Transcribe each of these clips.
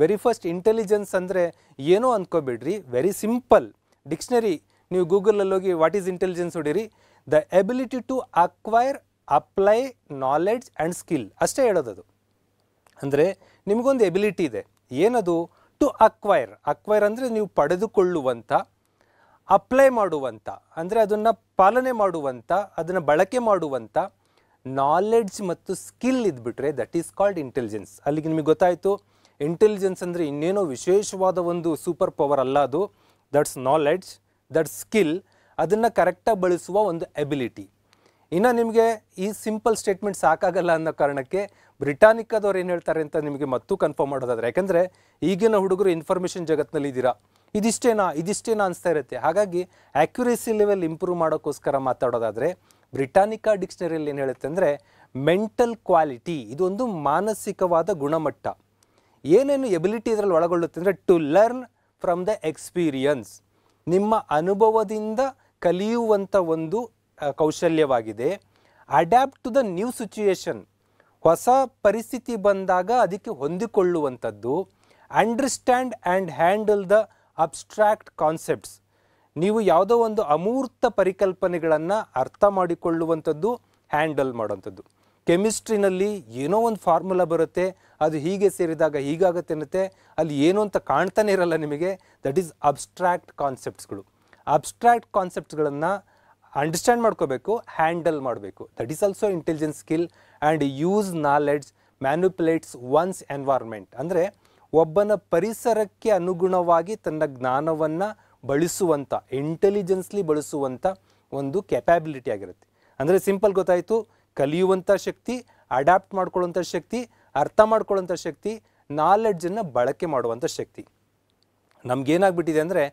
very first intelligence ಅಂದರೆ ಏನೋ ಅಂದ್ಕೋಬೇಡ್ರಿ very simple dictionary ನೀವು ಗೂಗಲಲ್ಲಿ ಹೋಗಿ ವಾಟ್ ಈಸ್ ಇಂಟೆಲಿಜೆನ್ಸ್ ಹೊಡೀರಿ the ability to acquire apply knowledge and skill ಅಷ್ಟೇ ಹೇಳೋದದು ಅಂದರೆ ನಿಮಗೊಂದು ಎಬಿಲಿಟಿ ಇದೆ ಏನದು ಟು ಅಕ್ವೈರ್ ಅಕ್ವೈರ್ ಅಂದರೆ ನೀವು ಪಡೆದುಕೊಳ್ಳುವಂಥ ಅಪ್ಲೈ ಮಾಡುವಂಥ ಅಂದರೆ ಅದನ್ನು ಪಾಲನೆ ಮಾಡುವಂಥ ಅದನ್ನು ಬಳಕೆ ಮಾಡುವಂಥ ನಾಲೆಡ್ಜ್ ಮತ್ತು ಸ್ಕಿಲ್ ಇದ್ಬಿಟ್ರೆ ದಟ್ ಈಸ್ ಕಾಲ್ಡ್ ಇಂಟೆಲಿಜೆನ್ಸ್ ಅಲ್ಲಿಗೆ ನಿಮಗೆ ಗೊತ್ತಾಯಿತು ಇಂಟೆಲಿಜೆನ್ಸ್ ಅಂದರೆ ಇನ್ನೇನೋ ವಿಶೇಷವಾದ ಒಂದು ಸೂಪರ್ ಪವರ್ ಅಲ್ಲ ಅದು ದಟ್ಸ್ ನಾಲೆಡ್ಜ್ ದಟ್ಸ್ ಸ್ಕಿಲ್ ಅದನ್ನು ಕರೆಕ್ಟಾಗಿ ಬಳಸುವ ಒಂದು ಎಬಿಲಿಟಿ ಇನ್ನು ನಿಮಗೆ ಈ ಸಿಂಪಲ್ ಸ್ಟೇಟ್ಮೆಂಟ್ ಸಾಕಾಗಲ್ಲ ಅನ್ನೋ ಕಾರಣಕ್ಕೆ ಬ್ರಿಟಾನಿಕಾದವ್ರು ಏನು ಹೇಳ್ತಾರೆ ಅಂತ ನಿಮಗೆ ಮತ್ತೂ ಕನ್ಫರ್ಮ್ ಮಾಡೋದಾದ್ರೆ ಯಾಕೆಂದರೆ ಈಗಿನ ಹುಡುಗರು ಇನ್ಫಾರ್ಮೇಷನ್ ಜಗತ್ತಿನಲ್ಲಿ ಇದ್ದೀರಾ ಇದಿಷ್ಟೇನಾ ಇದಿಷ್ಟೇನಾ ಅನಿಸ್ತಾ ಇರುತ್ತೆ ಹಾಗಾಗಿ ಆ್ಯಕ್ಯುರೇಸಿ ಲೆವೆಲ್ ಇಂಪ್ರೂವ್ ಮಾಡೋಕ್ಕೋಸ್ಕರ ಮಾತಾಡೋದಾದರೆ ಬ್ರಿಟಾನಿಕಾ ಡಿಕ್ಷನರಿಯಲ್ಲಿ ಏನು ಹೇಳುತ್ತೆ ಅಂದರೆ ಮೆಂಟಲ್ ಕ್ವಾಲಿಟಿ ಇದೊಂದು ಮಾನಸಿಕವಾದ ಗುಣಮಟ್ಟ ಏನೇನು ಎಬಿಲಿಟಿ ಇದರಲ್ಲಿ ಒಳಗೊಳ್ಳುತ್ತೆ ಅಂದರೆ to learn from the experience ನಿಮ್ಮ ಅನುಭವದಿಂದ ಕಲಿಯುವಂಥ ಒಂದು ಕೌಶಲ್ಯವಾಗಿದೆ adapt to the new situation ಹೊಸ ಪರಿಸ್ಥಿತಿ ಬಂದಾಗ ಅದಕ್ಕೆ ಹೊಂದಿಕೊಳ್ಳುವಂಥದ್ದು understand and handle the abstract concepts ನೀವು ಯಾವುದೋ ಒಂದು ಅಮೂರ್ತ ಪರಿಕಲ್ಪನೆಗಳನ್ನು ಅರ್ಥ ಮಾಡಿಕೊಳ್ಳುವಂಥದ್ದು ಹ್ಯಾಂಡಲ್ ಮಾಡುವಂಥದ್ದು ಕೆಮಿಸ್ಟ್ರಿನಲ್ಲಿ ಏನೋ ಒಂದು ಫಾರ್ಮುಲಾ ಬರುತ್ತೆ ಅದು ಹೀಗೆ ಸೇರಿದಾಗ ಹೀಗಾಗುತ್ತೆ ಅನ್ನತ್ತೆ ಅಲ್ಲಿ ಏನು ಅಂತ ಕಾಣ್ತಾನೆ ಇರಲ್ಲ ನಿಮಗೆ ದಟ್ ಈಸ್ ಅಬ್ಸ್ಟ್ರಾಕ್ಟ್ ಕಾನ್ಸೆಪ್ಟ್ಸ್ಗಳು ಅಬ್ಸ್ಟ್ರಾಕ್ಟ್ ಕಾನ್ಸೆಪ್ಟ್ಸ್ಗಳನ್ನು ಅಂಡರ್ಸ್ಟ್ಯಾಂಡ್ ಮಾಡ್ಕೋಬೇಕು ಹ್ಯಾಂಡಲ್ ಮಾಡಬೇಕು that is also intelligence skill and use knowledge manipulates one's environment ಅಂದರೆ ಒಬ್ಬನ ಪರಿಸರಕ್ಕೆ ಅನುಗುಣವಾಗಿ ತನ್ನ ಜ್ಞಾನವನ್ನು ಬಳಸುವಂಥ ಇಂಟೆಲಿಜೆನ್ಸ್ಲಿ ಬಳಸುವಂಥ ಒಂದು ಕೆಪ್ಯಾಬಿಲಿಟಿ ಆಗಿರುತ್ತೆ ಅಂದರೆ ಸಿಂಪಲ್ ಗೊತ್ತಾಯಿತು ಕಲಿಯುವಂಥ ಶಕ್ತಿ ಅಡ್ಯಾಪ್ಟ್ ಮಾಡ್ಕೊಳ್ಳುವಂಥ ಶಕ್ತಿ ಅರ್ಥ ಮಾಡ್ಕೊಳ್ಳೋಂಥ ಶಕ್ತಿ ನಾಲೆಡ್ಜನ್ನು ಬಳಕೆ ಮಾಡುವಂಥ ಶಕ್ತಿ ನಮಗೇನಾಗ್ಬಿಟ್ಟಿದೆ ಅಂದರೆ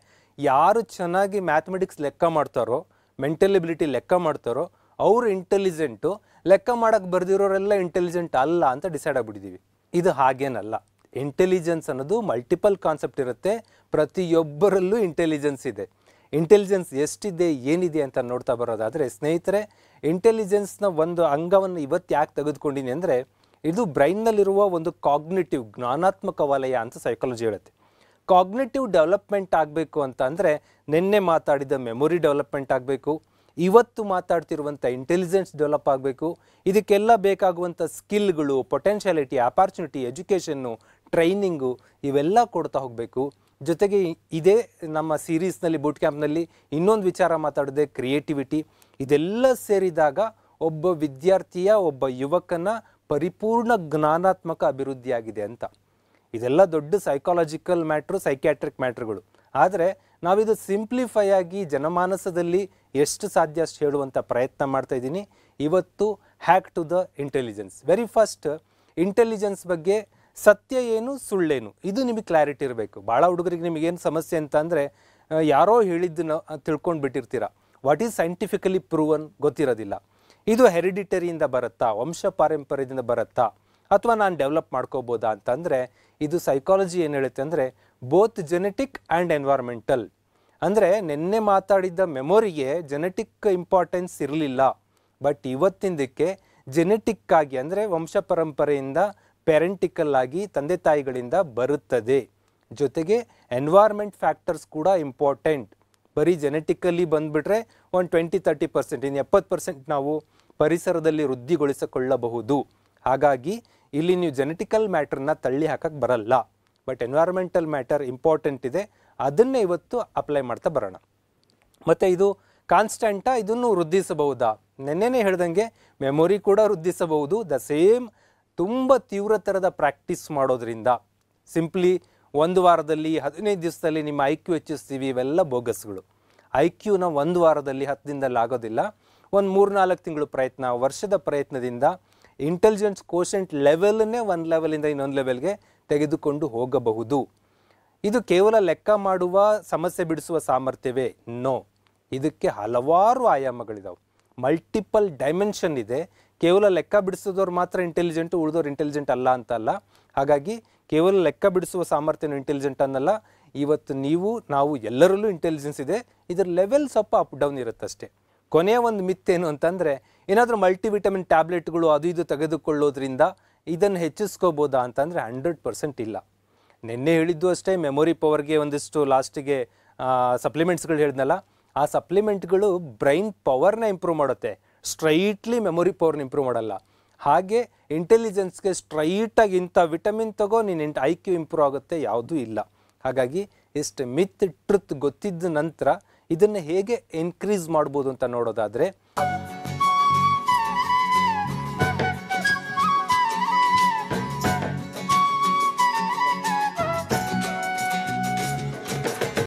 ಯಾರು ಚೆನ್ನಾಗಿ ಮ್ಯಾಥಮೆಟಿಕ್ಸ್ ಲೆಕ್ಕ ಮಾಡ್ತಾರೋ ಮೆಂಟಲ್ ಲೆಕ್ಕ ಮಾಡ್ತಾರೋ ಅವರು ಇಂಟೆಲಿಜೆಂಟು ಲೆಕ್ಕ ಮಾಡೋಕ್ಕೆ ಬರೆದಿರೋರೆಲ್ಲ ಇಂಟೆಲಿಜೆಂಟ್ ಅಲ್ಲ ಅಂತ ಡಿಸೈಡ್ ಆಗಿಬಿಟ್ಟಿದ್ದೀವಿ ಇದು ಹಾಗೇನಲ್ಲ ಇಂಟೆಲಿಜೆನ್ಸ್ ಅನ್ನೋದು ಮಲ್ಟಿಪಲ್ ಕಾನ್ಸೆಪ್ಟ್ ಇರುತ್ತೆ ಪ್ರತಿಯೊಬ್ಬರಲ್ಲೂ ಇಂಟೆಲಿಜೆನ್ಸ್ ಇದೆ ಇಂಟೆಲಿಜೆನ್ಸ್ ಎಷ್ಟಿದೆ ಏನಿದೆ ಅಂತ ನೋಡ್ತಾ ಬರೋದಾದರೆ ಸ್ನೇಹಿತರೆ ಇಂಟೆಲಿಜೆನ್ಸ್ನ ಒಂದು ಅಂಗವನ್ನು ಇವತ್ತು ಯಾಕೆ ತೆಗೆದುಕೊಂಡಿನಿ ಅಂದರೆ ಇದು ಬ್ರೈನ್ನಲ್ಲಿರುವ ಒಂದು ಕಾಗ್ನೇಟಿವ್ ಜ್ಞಾನಾತ್ಮಕ ವಲಯ ಅಂತ ಸೈಕಾಲಜಿ ಹೇಳುತ್ತೆ ಕಾಗ್ನೇಟಿವ್ ಡೆವಲಪ್ಮೆಂಟ್ ಆಗಬೇಕು ಅಂತ ಅಂದರೆ ನಿನ್ನೆ ಮಾತಾಡಿದ ಮೆಮೊರಿ ಡೆವಲಪ್ಮೆಂಟ್ ಆಗಬೇಕು ಇವತ್ತು ಮಾತಾಡ್ತಿರುವಂಥ ಇಂಟೆಲಿಜೆನ್ಸ್ ಡೆವಲಪ್ ಆಗಬೇಕು ಇದಕ್ಕೆಲ್ಲ ಬೇಕಾಗುವಂಥ ಸ್ಕಿಲ್ಗಳು ಪೊಟೆನ್ಷಿಯಾಲಿಟಿ ಅಪಾರ್ಚುನಿಟಿ ಎಜುಕೇಷನ್ನು ಟ್ರೈನಿಂಗು ಇವೆಲ್ಲ ಕೊಡ್ತಾ ಹೋಗಬೇಕು ಜೊತೆಗೆ ಇದೇ ನಮ್ಮ ಸೀರೀಸ್ನಲ್ಲಿ ಬೂಟ್ ಕ್ಯಾಂಪ್ನಲ್ಲಿ ಇನ್ನೊಂದು ವಿಚಾರ ಮಾತಾಡಿದೆ ಕ್ರಿಯೇಟಿವಿಟಿ ಇದೆಲ್ಲ ಸೇರಿದಾಗ ಒಬ್ಬ ವಿದ್ಯಾರ್ಥಿಯ ಒಬ್ಬ ಯುವಕನ ಪರಿಪೂರ್ಣ ಜ್ಞಾನಾತ್ಮಕ ಅಭಿವೃದ್ಧಿಯಾಗಿದೆ ಅಂತ ಇದೆಲ್ಲ ದೊಡ್ಡ ಸೈಕಾಲಜಿಕಲ್ ಮ್ಯಾಟ್ರು ಸೈಕ್ಯಾಟ್ರಿಕ್ ಮ್ಯಾಟ್ರ್ಗಳು ಆದರೆ ನಾವಿದು ಸಿಂಪ್ಲಿಫೈ ಆಗಿ ಜನಮಾನಸದಲ್ಲಿ ಎಷ್ಟು ಸಾಧ್ಯ ಅಷ್ಟು ಹೇಳುವಂಥ ಪ್ರಯತ್ನ ಮಾಡ್ತಾ ಇದ್ದೀನಿ ಇವತ್ತು hack to the intelligence very first intelligence ಬಗ್ಗೆ ಸತ್ಯ ಏನು ಸುಳ್ಳೇನು ಇದು ನಿಮಗೆ ಕ್ಲಾರಿಟಿ ಇರಬೇಕು ಭಾಳ ಹುಡುಗರಿಗೆ ನಿಮಗೇನು ಸಮಸ್ಯೆ ಅಂತ ಅಂದರೆ ಯಾರೋ ಹೇಳಿದ್ದನ್ನು ತಿಳ್ಕೊಂಡು ಬಿಟ್ಟಿರ್ತೀರ ವಾಟ್ ಈಸ್ ಸೈಂಟಿಫಿಕಲಿ ಪ್ರೂವನ್ ಗೊತ್ತಿರೋದಿಲ್ಲ ಇದು ಹೆರಿಡಿಟರಿಯಿಂದ ಬರುತ್ತಾ ವಂಶ ಪಾರಂಪರ್ಯದಿಂದ ಬರುತ್ತಾ ಅಥವಾ ನಾನು ಡೆವಲಪ್ ಮಾಡ್ಕೋಬೋದಾ ಅಂತಂದರೆ ಇದು ಸೈಕಾಲಜಿ ಏನು ಹೇಳುತ್ತೆ ಅಂದರೆ ಬೋತ್ ಜೆನೆಟಿಕ್ ಆ್ಯಂಡ್ ಎನ್ವೈರ್ಮೆಂಟಲ್ ಅಂದರೆ ನಿನ್ನೆ ಮಾತಾಡಿದ್ದ ಮೆಮೊರಿಗೆ ಜೆನೆಟಿಕ್ ಇಂಪಾರ್ಟೆನ್ಸ್ ಇರಲಿಲ್ಲ ಬಟ್ ಇವತ್ತಿಂದಕ್ಕೆ ಜೆನೆಟಿಕ್ಕಾಗಿ ಅಂದರೆ ವಂಶ ಪರಂಪರೆಯಿಂದ ಪೆರೆಂಟಿಕಲ್ ಆಗಿ ತಂದೆ ತಾಯಿಗಳಿಂದ ಬರುತ್ತದೆ ಜೊತೆಗೆ ಎನ್ವಾರ್ಮೆಂಟ್ ಫ್ಯಾಕ್ಟರ್ಸ್ ಕೂಡ ಇಂಪಾರ್ಟೆಂಟ್ ಬರೀ ಜೆನೆಟಿಕಲಿ ಬಂದುಬಿಟ್ರೆ ಒಂದು ಟ್ವೆಂಟಿ ತರ್ಟಿ ಪರ್ಸೆಂಟ್ ಇನ್ನು ಎಪ್ಪತ್ತು ಪರ್ಸೆಂಟ್ ನಾವು ಪರಿಸರದಲ್ಲಿ ವೃದ್ಧಿಗೊಳಿಸಿಕೊಳ್ಳಬಹುದು ಹಾಗಾಗಿ ಇಲ್ಲಿ ನೀವು ಜೆನೆಟಿಕಲ್ ಮ್ಯಾಟ್ರನ್ನ ತಳ್ಳಿ ಹಾಕಕ್ಕೆ ಬರಲ್ಲ ಬಟ್ ಎನ್ವೈರ್ಮೆಂಟಲ್ ಮ್ಯಾಟರ್ ಇಂಪಾರ್ಟೆಂಟ್ ಇದೆ ಅದನ್ನೇ ಇವತ್ತು ಅಪ್ಲೈ ಮಾಡ್ತಾ ಬರೋಣ ಮತ್ತು ಇದು ಕಾನ್ಸ್ಟೆಂಟಾ ಇದನ್ನು ವೃದ್ಧಿಸಬಹುದಾ ನೆನ್ನೆನೇ ಹೇಳ್ದಂಗೆ ಮೆಮೊರಿ ಕೂಡ ವೃದ್ಧಿಸಬಹುದು ದ ಸೇಮ್ ತುಂಬ ತೀವ್ರತರದ ಪ್ರಾಕ್ಟೀಸ್ ಮಾಡೋದ್ರಿಂದ ಸಿಂಪ್ಲಿ ಒಂದು ವಾರದಲ್ಲಿ ಹದಿನೈದು ದಿವಸದಲ್ಲಿ ನಿಮ್ಮ ಐ ಕ್ಯೂ ಹೆಚ್ಚಿಸ್ತೀವಿ ಇವೆಲ್ಲ ಬೋಗಸ್ಗಳು ಐ ಕ್ಯೂನ ಒಂದು ವಾರದಲ್ಲಿ ಹತ್ತು ದಿನದಲ್ಲಿ ಆಗೋದಿಲ್ಲ ಒಂದು ಮೂರು ನಾಲ್ಕು ತಿಂಗಳು ಪ್ರಯತ್ನ ವರ್ಷದ ಪ್ರಯತ್ನದಿಂದ ಇಂಟೆಲಿಜೆನ್ಸ್ ಕೋಶೆಂಟ್ ಲೆವೆಲನ್ನೇ ಒಂದು ಲೆವೆಲಿಂದ ಇನ್ನೊಂದು ಲೆವೆಲ್ಗೆ ತೆಗೆದುಕೊಂಡು ಹೋಗಬಹುದು ಇದು ಕೇವಲ ಲೆಕ್ಕ ಮಾಡುವ ಸಮಸ್ಯೆ ಬಿಡಿಸುವ ಸಾಮರ್ಥ್ಯವೇ ನೋ ಇದಕ್ಕೆ ಹಲವಾರು ಆಯಾಮಗಳಿದಾವೆ ಮಲ್ಟಿಪಲ್ ಡೈಮೆನ್ಷನ್ ಇದೆ ಕೇವಲ ಲೆಕ್ಕ ಬಿಡಿಸೋದವ್ರು ಮಾತ್ರ ಇಂಟೆಲಿಜೆಂಟು ಉಳಿದವ್ರು ಇಂಟೆಲಿಜೆಂಟ್ ಅಲ್ಲ ಅಂತ ಅಲ್ಲ ಹಾಗಾಗಿ ಕೇವಲ ಲೆಕ್ಕ ಬಿಡಿಸುವ ಸಾಮರ್ಥ್ಯನೂ ಇಂಟೆಲಿಜೆಂಟ್ ಅನ್ನಲ್ಲ ಇವತ್ತು ನೀವು ನಾವು ಎಲ್ಲರಲ್ಲೂ ಇಂಟೆಲಿಜೆನ್ಸ್ ಇದೆ ಇದರ ಲೆವೆಲ್ ಸ್ವಲ್ಪ ಅಪ್ ಡೌನ್ ಇರುತ್ತಷ್ಟೇ ಕೊನೆಯ ಒಂದು ಮಿತ್ತೇನು ಅಂತಂದರೆ ಏನಾದರೂ ಮಲ್ಟಿವಿಟಮಿನ್ ಟ್ಯಾಬ್ಲೆಟ್ಗಳು ಅದು ಇದು ತೆಗೆದುಕೊಳ್ಳೋದ್ರಿಂದ ಇದನ್ನು ಹೆಚ್ಚಿಸ್ಕೋಬೋದಾ ಅಂತಂದರೆ ಹಂಡ್ರೆಡ್ ಪರ್ಸೆಂಟ್ ಇಲ್ಲ ನಿನ್ನೆ ಹೇಳಿದ್ದು ಅಷ್ಟೇ ಮೆಮೊರಿ ಪವರ್ಗೆ ಒಂದಿಷ್ಟು ಲಾಸ್ಟಿಗೆ ಸಪ್ಲಿಮೆಂಟ್ಸ್ಗಳು ಹೇಳಿದ್ನಲ್ಲ ಆ ಸಪ್ಲಿಮೆಂಟ್ಗಳು ಬ್ರೈನ್ ಪವರ್ನ ಇಂಪ್ರೂವ್ ಮಾಡುತ್ತೆ ಸ್ಟ್ರೈಟ್ಲಿ ಮೆಮೊರಿ ಪವರ್ನ ಇಂಪ್ರೂವ್ ಮಾಡಲ್ಲ ಹಾಗೆ ಇಂಟೆಲಿಜೆನ್ಸ್ಗೆ ಸ್ಟ್ರೈಟಾಗಿ ಇಂಥ ವಿಟಮಿನ್ ತಗೋ ನೀನು ಇಂಟ್ ಐ ಕ್ಯೂ ಇಂಪ್ರೂವ್ ಆಗುತ್ತೆ ಯಾವುದೂ ಇಲ್ಲ ಹಾಗಾಗಿ ಇಷ್ಟು ಮಿತ್ ಟ್ರುತ್ ಗೊತ್ತಿದ್ದ ನಂತರ ಇದನ್ನು ಹೇಗೆ ಇನ್ಕ್ರೀಸ್ ಮಾಡ್ಬೋದು ಅಂತ ನೋಡೋದಾದರೆ